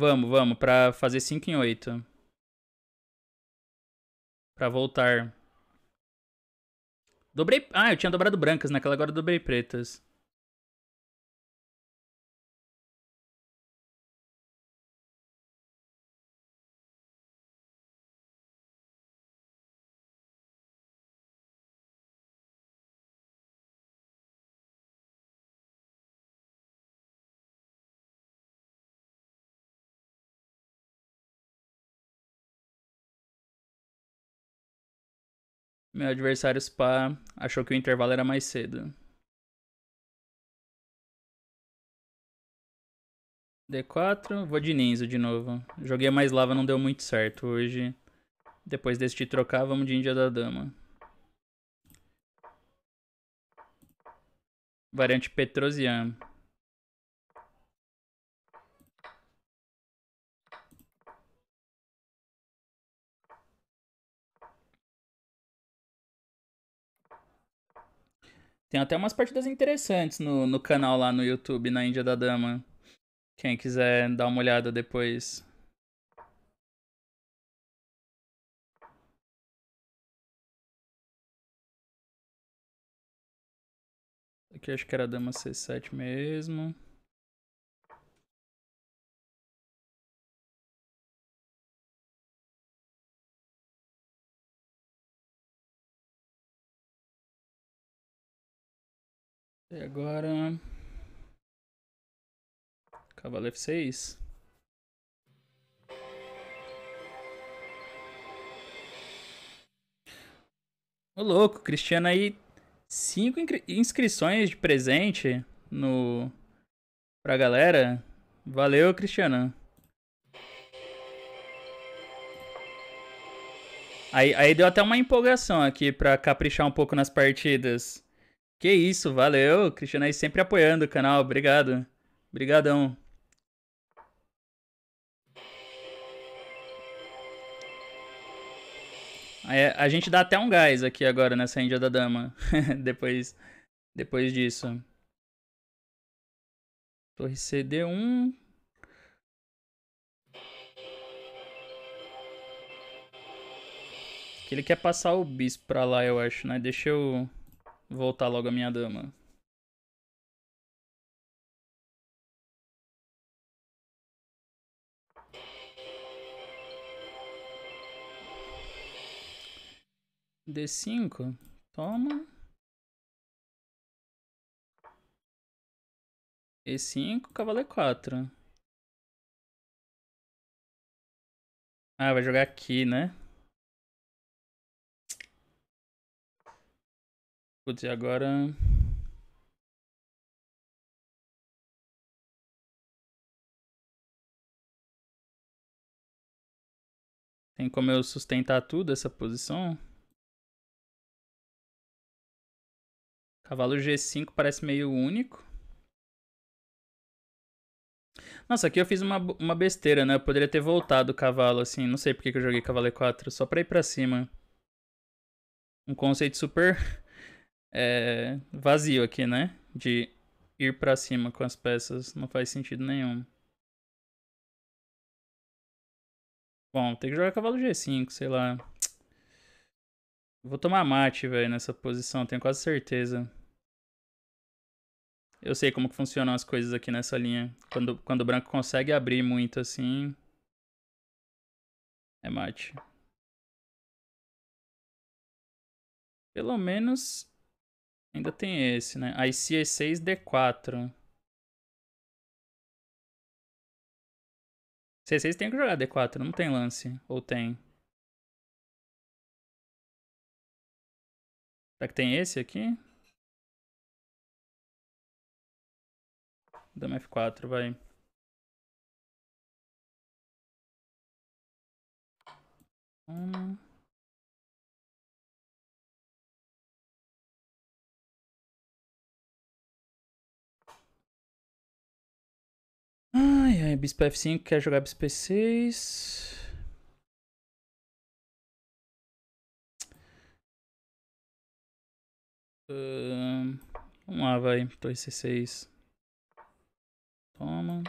Vamos, vamos, pra fazer 5 em 8. Pra voltar. Dobrei. Ah, eu tinha dobrado brancas naquela, né, agora dobrei pretas. Meu adversário Spa achou que o intervalo era mais cedo. D4, vou de Ninzo de novo. Joguei mais lava, não deu muito certo hoje. Depois desse de trocar, vamos de Índia da Dama. Variante Petrosian. Tem até umas partidas interessantes no, no canal lá no YouTube, na Índia da Dama. Quem quiser dar uma olhada depois. Aqui acho que era dama C7 mesmo. E agora. Cavalo F6. Ô louco, Cristiano aí. Cinco inscrições de presente no. pra galera. Valeu, Cristiano. Aí, aí deu até uma empolgação aqui pra caprichar um pouco nas partidas. Que isso, valeu. Cristiano aí sempre apoiando o canal. Obrigado. Obrigadão. É, a gente dá até um gás aqui agora nessa Índia da Dama. depois, depois disso. Torre CD1. Que ele quer passar o bispo pra lá, eu acho, né? Deixa eu. Voltar logo a minha dama. D5. Toma. E5, cavalo E4. É ah, vai jogar aqui, né? Putz, e agora. Tem como eu sustentar tudo essa posição? Cavalo G5 parece meio único. Nossa, aqui eu fiz uma, uma besteira, né? Eu poderia ter voltado o cavalo, assim. Não sei porque que eu joguei cavalo E4, só pra ir pra cima. Um conceito super é, vazio aqui, né? De ir para cima com as peças não faz sentido nenhum. Bom, tem que jogar cavalo G5, sei lá. Vou tomar mate, velho, nessa posição, tenho quase certeza. Eu sei como que funcionam as coisas aqui nessa linha. Quando, quando o branco consegue abrir muito assim. É mate. Pelo menos Ainda tem esse, né? Aí c 6 D4. C6 tem que jogar D4, não tem lance. Ou tem? Será que tem esse aqui? Dama F4, vai. Um. Ai, ai, bispo F5 quer jogar bispo seis? 6 Uh, vamos lá, vai. dois C6. Toma.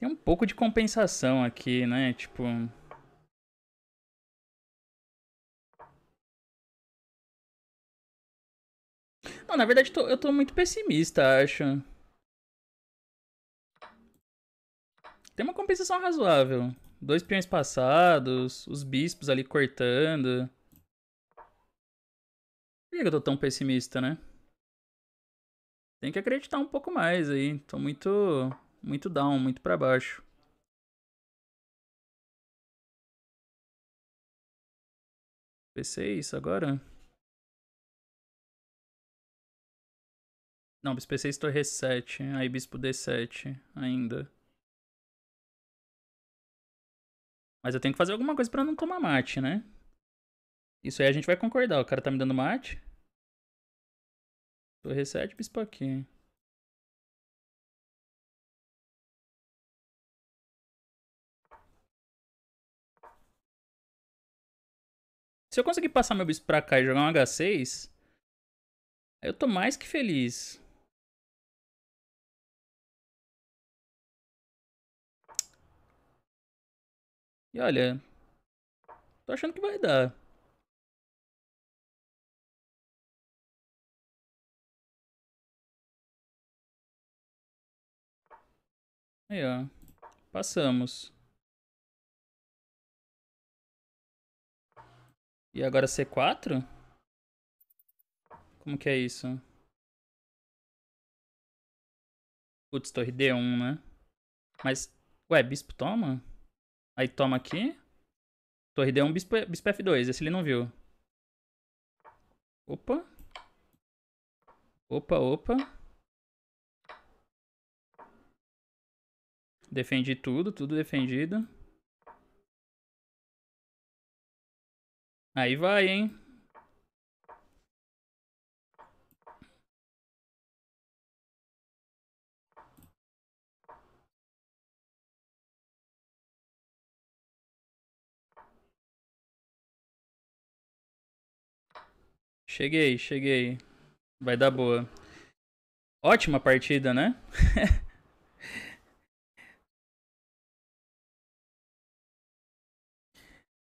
Tem um pouco de compensação aqui, né? Tipo. na verdade tô, eu tô muito pessimista, acho. Tem uma compensação razoável. Dois peões passados, os bispos ali cortando. Por que eu tô tão pessimista, né? Tem que acreditar um pouco mais aí. Tô muito, muito down, muito para baixo. Pensei é isso agora? Não, bispo E6, torre E7. Aí bispo D7 ainda. Mas eu tenho que fazer alguma coisa pra não tomar mate, né? Isso aí a gente vai concordar. O cara tá me dando mate. Torre 7, bispo aqui. Se eu conseguir passar meu bispo pra cá e jogar um H6, eu tô mais que feliz. E olha, tô achando que vai dar. Aí, ó. Passamos. E agora C4? Como que é isso? Putz, torre D1, né? Mas, ué, bispo toma? Aí toma aqui. Torre D1, bispo, bispo F2. Esse ele não viu. Opa. Opa, opa. Defendi tudo, tudo defendido. Aí vai, hein? Cheguei, cheguei. Vai dar boa. Ótima partida, né?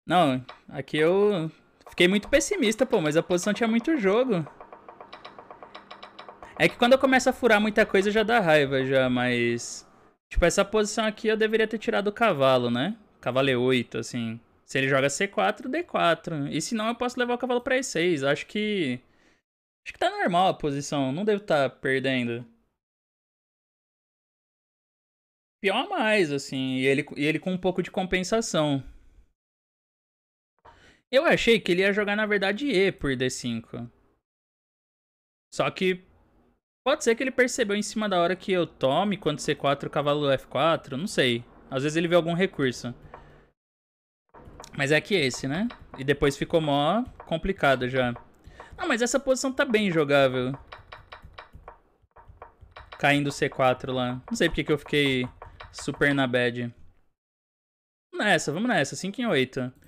Não, aqui eu fiquei muito pessimista, pô, mas a posição tinha muito jogo. É que quando eu começo a furar muita coisa já dá raiva já, mas... Tipo, essa posição aqui eu deveria ter tirado o cavalo, né? Cavalo E8, assim. Se ele joga C4, D4. E se não, eu posso levar o cavalo pra E6. Acho que. Acho que tá normal a posição. Não devo estar tá perdendo. Pior a mais, assim. E ele, e ele com um pouco de compensação. Eu achei que ele ia jogar, na verdade, E por D5. Só que. Pode ser que ele percebeu em cima da hora que eu tome, quando C4, cavalo é F4, não sei. Às vezes ele vê algum recurso. Mas é que esse, né? E depois ficou mó complicado já. Ah, mas essa posição tá bem jogável. Caindo C4 lá. Não sei porque que eu fiquei super na bad. Vamos nessa, vamos nessa. 5 em 8.